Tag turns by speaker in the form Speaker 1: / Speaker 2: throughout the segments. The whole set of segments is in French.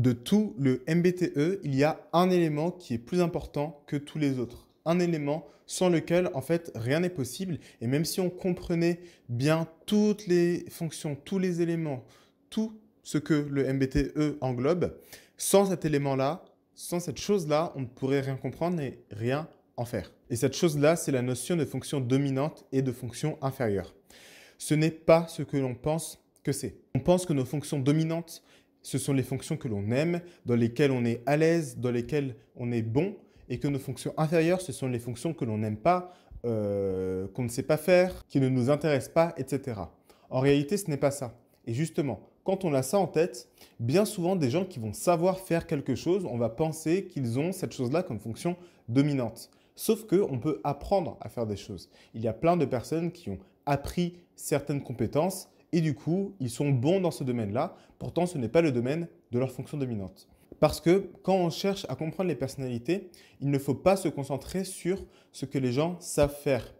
Speaker 1: de tout le MBTE, il y a un élément qui est plus important que tous les autres. Un élément sans lequel, en fait, rien n'est possible. Et même si on comprenait bien toutes les fonctions, tous les éléments, tout ce que le MBTE englobe, sans cet élément-là, sans cette chose-là, on ne pourrait rien comprendre et rien en faire. Et cette chose-là, c'est la notion de fonction dominante et de fonction inférieure. Ce n'est pas ce que l'on pense que c'est. On pense que nos fonctions dominantes ce sont les fonctions que l'on aime, dans lesquelles on est à l'aise, dans lesquelles on est bon, et que nos fonctions inférieures, ce sont les fonctions que l'on n'aime pas, euh, qu'on ne sait pas faire, qui ne nous intéressent pas, etc. En réalité, ce n'est pas ça. Et justement, quand on a ça en tête, bien souvent des gens qui vont savoir faire quelque chose, on va penser qu'ils ont cette chose-là comme fonction dominante. Sauf qu'on peut apprendre à faire des choses. Il y a plein de personnes qui ont appris certaines compétences et du coup, ils sont bons dans ce domaine-là. Pourtant, ce n'est pas le domaine de leur fonction dominante. Parce que quand on cherche à comprendre les personnalités, il ne faut pas se concentrer sur ce que les gens savent faire.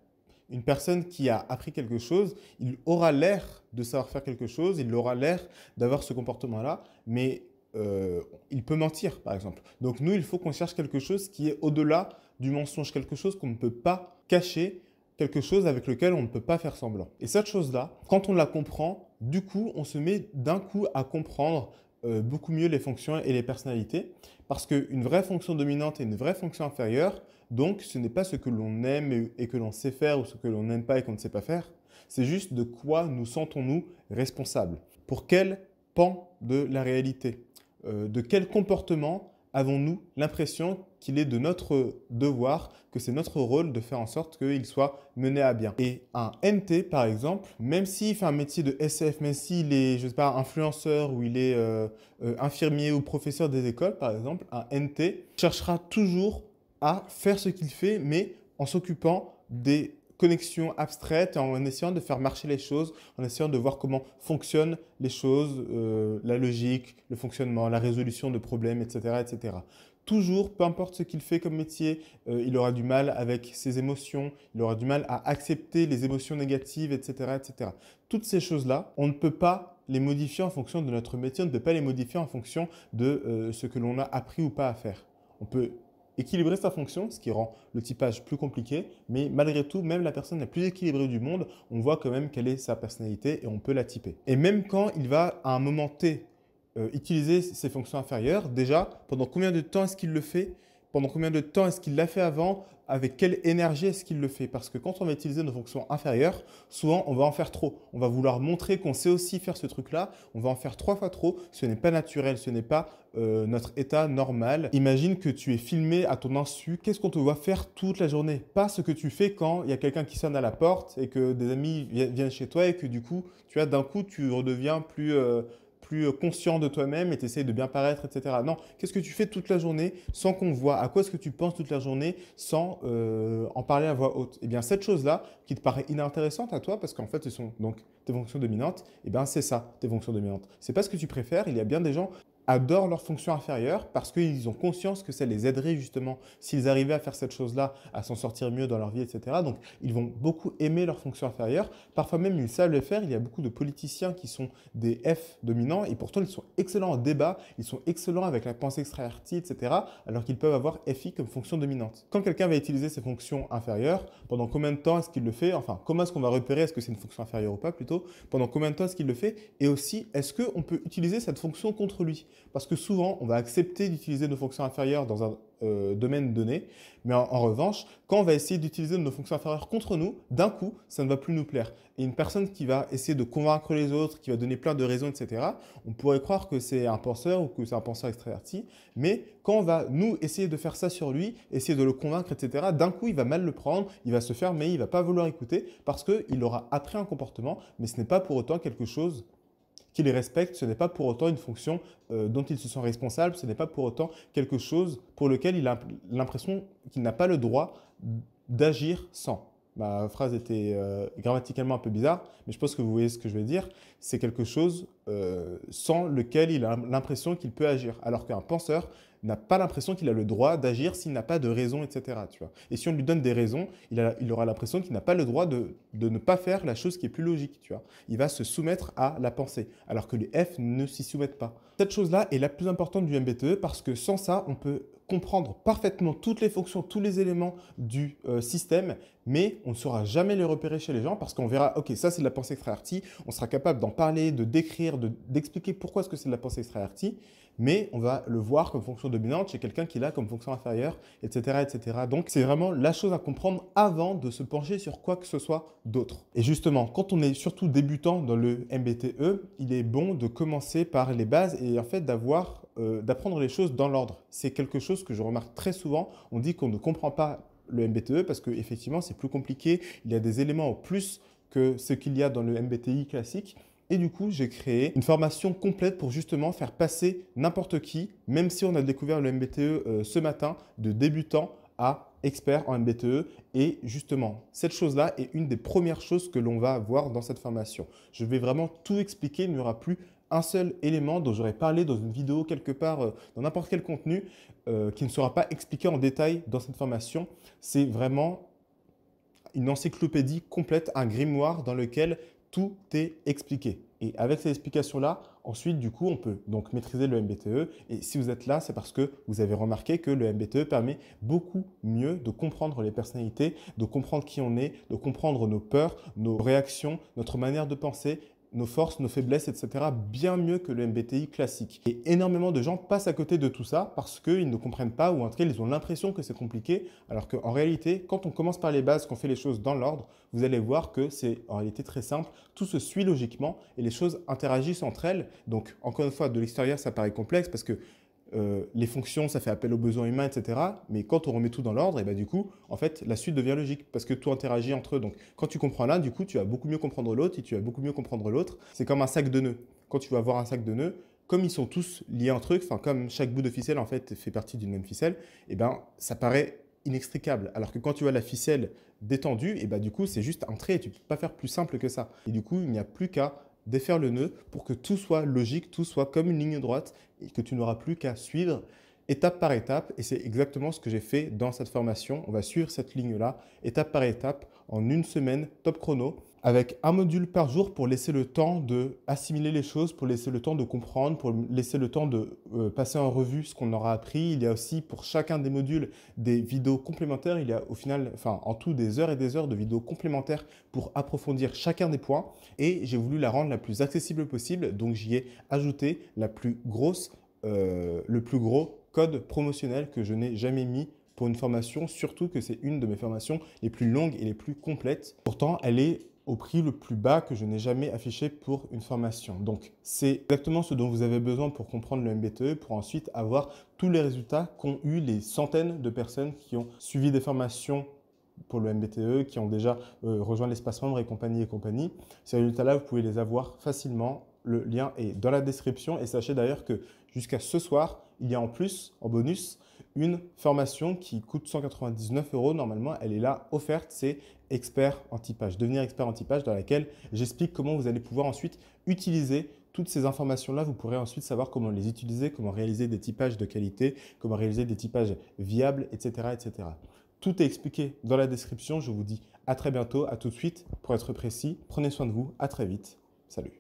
Speaker 1: Une personne qui a appris quelque chose, il aura l'air de savoir faire quelque chose, il aura l'air d'avoir ce comportement-là, mais euh, il peut mentir, par exemple. Donc nous, il faut qu'on cherche quelque chose qui est au-delà du mensonge, quelque chose qu'on ne peut pas cacher quelque chose avec lequel on ne peut pas faire semblant. Et cette chose-là, quand on la comprend, du coup, on se met d'un coup à comprendre euh, beaucoup mieux les fonctions et les personnalités, parce qu'une vraie fonction dominante et une vraie fonction inférieure, donc ce n'est pas ce que l'on aime et que l'on sait faire ou ce que l'on n'aime pas et qu'on ne sait pas faire, c'est juste de quoi nous sentons-nous responsables, pour quel pan de la réalité, euh, de quel comportement avons-nous l'impression qu'il est de notre devoir, que c'est notre rôle de faire en sorte qu'il soit mené à bien. Et un NT par exemple, même s'il fait un métier de SF, même s'il est, je sais pas, influenceur ou il est euh, euh, infirmier ou professeur des écoles, par exemple, un NT cherchera toujours à faire ce qu'il fait, mais en s'occupant des connexion abstraite en essayant de faire marcher les choses, en essayant de voir comment fonctionnent les choses, euh, la logique, le fonctionnement, la résolution de problèmes, etc. etc. Toujours, peu importe ce qu'il fait comme métier, euh, il aura du mal avec ses émotions, il aura du mal à accepter les émotions négatives, etc. etc. Toutes ces choses-là, on ne peut pas les modifier en fonction de notre métier, on ne peut pas les modifier en fonction de euh, ce que l'on a appris ou pas à faire. On peut équilibrer sa fonction, ce qui rend le typage plus compliqué, mais malgré tout, même la personne la plus équilibrée du monde, on voit quand même quelle est sa personnalité et on peut la typer. Et même quand il va à un moment T euh, utiliser ses fonctions inférieures, déjà, pendant combien de temps est-ce qu'il le fait pendant combien de temps est-ce qu'il l'a fait avant, avec quelle énergie est-ce qu'il le fait. Parce que quand on va utiliser nos fonctions inférieures, souvent on va en faire trop. On va vouloir montrer qu'on sait aussi faire ce truc-là, on va en faire trois fois trop, ce n'est pas naturel, ce n'est pas euh, notre état normal. Imagine que tu es filmé à ton insu, qu'est-ce qu'on te voit faire toute la journée Pas ce que tu fais quand il y a quelqu'un qui sonne à la porte et que des amis viennent chez toi et que du coup, tu as d'un coup, tu redeviens plus... Euh, plus euh, conscient de toi-même et tu de bien paraître, etc. Non, qu'est-ce que tu fais toute la journée sans qu'on voit À quoi est-ce que tu penses toute la journée sans euh, en parler à voix haute Eh bien, cette chose-là qui te paraît inintéressante à toi, parce qu'en fait, ce sont donc tes fonctions dominantes, eh bien, c'est ça, tes fonctions dominantes. C'est pas ce que tu préfères. Il y a bien des gens adorent leur fonction inférieure parce qu'ils ont conscience que ça les aiderait justement s'ils arrivaient à faire cette chose-là, à s'en sortir mieux dans leur vie, etc. Donc ils vont beaucoup aimer leur fonction inférieure. Parfois même ils savent le faire. Il y a beaucoup de politiciens qui sont des F dominants et pourtant ils sont excellents en débat, ils sont excellents avec la pensée extravertie, etc. Alors qu'ils peuvent avoir FI comme fonction dominante. Quand quelqu'un va utiliser ses fonctions inférieures, pendant combien de temps est-ce qu'il le fait Enfin, comment est-ce qu'on va repérer est-ce que c'est une fonction inférieure ou pas plutôt Pendant combien de temps est-ce qu'il le fait Et aussi, est-ce qu'on peut utiliser cette fonction contre lui parce que souvent, on va accepter d'utiliser nos fonctions inférieures dans un euh, domaine donné, mais en, revanche, quand on va essayer d'utiliser nos fonctions inférieures contre nous, d'un coup, ça ne va plus nous plaire. Et une personne qui va essayer de convaincre les autres, qui va donner plein de raisons, etc., on pourrait croire que c'est un penseur ou que c'est un penseur extraverti, mais quand on va, nous, essayer de faire ça sur lui, essayer de le convaincre, etc., d'un coup, il va mal le prendre, il va se fermer, mais il va pas vouloir écouter parce qu'il aura appris un comportement, mais ce n'est pas pour autant quelque chose les respecte, ce n'est pas pour autant une fonction euh, dont il se sent responsable, ce n'est pas pour autant quelque chose pour lequel il a l'impression qu'il n'a pas le droit d'agir sans. Ma phrase était euh, grammaticalement un peu bizarre, mais je pense que vous voyez ce que je veux dire. C'est quelque chose euh, sans lequel il a l'impression qu'il peut agir, alors qu'un penseur n'a pas l'impression qu'il a le droit d'agir s'il n'a pas de raison, etc. Tu vois. Et si on lui donne des raisons, il, aura l'impression qu'il n'a pas le droit de, ne pas faire la chose qui est plus logique. Tu vois. Il va se soumettre à la pensée, alors que les F ne s'y soumettent pas. Cette chose-là est la plus importante du MBTE parce que sans ça, on peut comprendre parfaitement toutes les fonctions, tous les éléments du euh, système, mais on ne saura jamais les repérer chez les gens parce qu'on verra, ok, ça c'est de la pensée extravertie, on sera capable d'en parler, de décrire, d'expliquer pourquoi est-ce que c'est de la pensée extravertie, mais on va le voir comme fonction dominante chez quelqu'un qui l'a comme fonction inférieure, etc. etc. Donc c'est vraiment la chose à comprendre avant de se pencher sur quoi que ce soit d'autre. Et justement, quand on est surtout débutant dans le MBTE, il est bon de commencer par les bases et en fait d'avoir euh, d'apprendre les choses dans l'ordre. C'est quelque chose que je remarque très souvent. On dit qu'on ne comprend pas le MBTE parce qu'effectivement, c'est plus compliqué. Il y a des éléments en plus que ce qu'il y a dans le MBTI classique. Et du coup, j'ai créé une formation complète pour justement faire passer n'importe qui, même si on a découvert le MBTE euh, ce matin, de débutant à expert en MBTE. Et justement, cette chose-là est une des premières choses que l'on va voir dans cette formation. Je vais vraiment tout expliquer, il n'y aura plus un seul élément dont j'aurais parlé dans une vidéo quelque part, euh, dans n'importe quel contenu, euh, qui ne sera pas expliqué en détail dans cette formation. C'est vraiment une encyclopédie complète, un grimoire dans lequel tout est expliqué. Et avec ces explications-là, ensuite, du coup, on peut donc maîtriser le MBTE. Et si vous êtes là, c'est parce que vous avez remarqué que le MBTE permet beaucoup mieux de comprendre les personnalités, de comprendre qui on est, de comprendre nos peurs, nos réactions, notre manière de penser nos forces, nos faiblesses, etc., bien mieux que le MBTI classique. Et énormément de gens passent à côté de tout ça parce qu'ils ne comprennent pas ou en tout cas ils ont l'impression que c'est compliqué, alors qu'en réalité, quand on commence par les bases, qu'on fait les choses dans l'ordre, vous allez voir que c'est en réalité très simple, tout se suit logiquement et les choses interagissent entre elles. Donc encore une fois, de l'extérieur, ça paraît complexe parce que euh, les fonctions, ça fait appel aux besoins humains, etc. Mais quand on remet tout dans l'ordre, et ben du coup, en fait, la suite devient logique parce que tout interagit entre eux. Donc, quand tu comprends l'un, du coup, tu vas beaucoup mieux comprendre l'autre et tu vas beaucoup mieux comprendre l'autre. C'est comme un sac de nœuds. Quand tu vas avoir un sac de nœuds, comme ils sont tous liés entre eux, enfin comme chaque bout de ficelle en fait fait partie d'une même ficelle, et ben ça paraît inextricable. Alors que quand tu vois la ficelle détendue, et ben du coup c'est juste un trait et tu peux pas faire plus simple que ça. Et du coup il n'y a plus qu'à défaire le nœud pour que tout soit logique, tout soit comme une ligne droite et que tu n'auras plus qu'à suivre étape par étape. Et c'est exactement ce que j'ai fait dans cette formation. On va suivre cette ligne-là étape par étape en une semaine top chrono avec un module par jour pour laisser le temps de assimiler les choses, pour laisser le temps de comprendre, pour laisser le temps de euh, passer en revue ce qu'on aura appris. Il y a aussi pour chacun des modules des vidéos complémentaires. Il y a au final, enfin en tout, des heures et des heures de vidéos complémentaires pour approfondir chacun des points. Et j'ai voulu la rendre la plus accessible possible, donc j'y ai ajouté la plus grosse, euh, le plus gros code promotionnel que je n'ai jamais mis pour une formation, surtout que c'est une de mes formations les plus longues et les plus complètes. Pourtant, elle est au prix le plus bas que je n'ai jamais affiché pour une formation. Donc c'est exactement ce dont vous avez besoin pour comprendre le MBTE, pour ensuite avoir tous les résultats qu'ont eu les centaines de personnes qui ont suivi des formations pour le MBTE, qui ont déjà euh, rejoint l'espace membre et compagnie et compagnie. Ces résultats-là, vous pouvez les avoir facilement. Le lien est dans la description et sachez d'ailleurs que jusqu'à ce soir, il y a en plus, en bonus, une formation qui coûte 199 euros. Normalement, elle est là offerte. C'est expert en typage, devenir expert en typage, dans laquelle j'explique comment vous allez pouvoir ensuite utiliser toutes ces informations-là, vous pourrez ensuite savoir comment les utiliser, comment réaliser des typages de qualité, comment réaliser des typages viables, etc. etc. Tout est expliqué dans la description. Je vous dis à très bientôt, à tout de suite. Pour être précis, prenez soin de vous. À très vite. Salut.